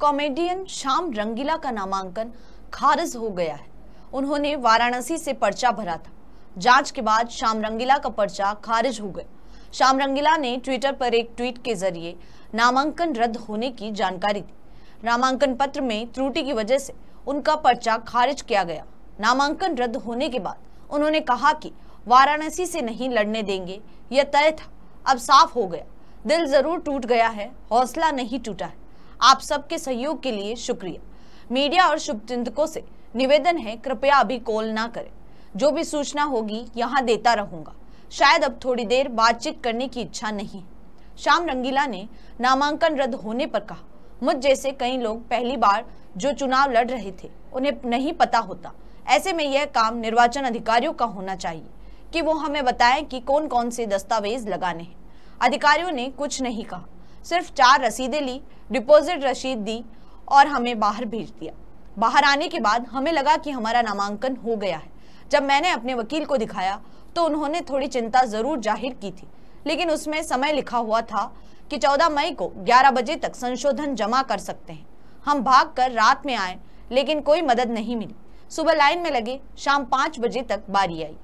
comedian Shyam रंगीला का नामांकन खारिज हो गया है उन्होंने वाराणसी से पर्चा भरा था जांच के बाद श्याम रंगीला का पर्चा खारिज हो गया श्याम रंगीला ने ट्विटर पर एक ट्वीट के जरिए नामांकन रद्द होने की जानकारी दी नामांकन पत्र में त्रुटि की वजह से उनका पर्चा खारिज किया गया नामांकन रद्द होने के बाद उन्होंने कहा कि वाराणसी से नहीं लड़ने देंगे यह तय था अब साफ हो गया दिल जरूर टूट गया है हौसला नहीं टूटा है आप सबके सहयोग के लिए शुक्रिया मीडिया और शुभचिंतकों से निवेदन है कृपया अभी कॉल ना करें जो भी सूचना होगी यहाँ देता रहूंगा शायद अब थोड़ी देर बातचीत करने की इच्छा नहीं श्याम रंगीला ने नामांकन रद्द होने पर कहा मुझ जैसे कई लोग पहली बार जो चुनाव लड़ रहे थे उन्हें नहीं पता होता ऐसे में यह काम निर्वाचन अधिकारियों का होना चाहिए कि वो हमें बताएं कि कौन कौन से दस्तावेज लगाने हैं अधिकारियों ने कुछ नहीं कहा सिर्फ चार रसीदें ली डिपॉजिट रसीद दी और हमें बाहर भेज दिया बाहर आने के बाद हमें लगा कि हमारा नामांकन हो गया है जब मैंने अपने वकील को दिखाया तो उन्होंने थोड़ी चिंता ज़रूर जाहिर की थी लेकिन उसमें समय लिखा हुआ था कि 14 मई को 11 बजे तक संशोधन जमा कर सकते हैं हम भाग कर रात में आए लेकिन कोई मदद नहीं मिली सुबह लाइन में लगे शाम पाँच बजे तक बारी आई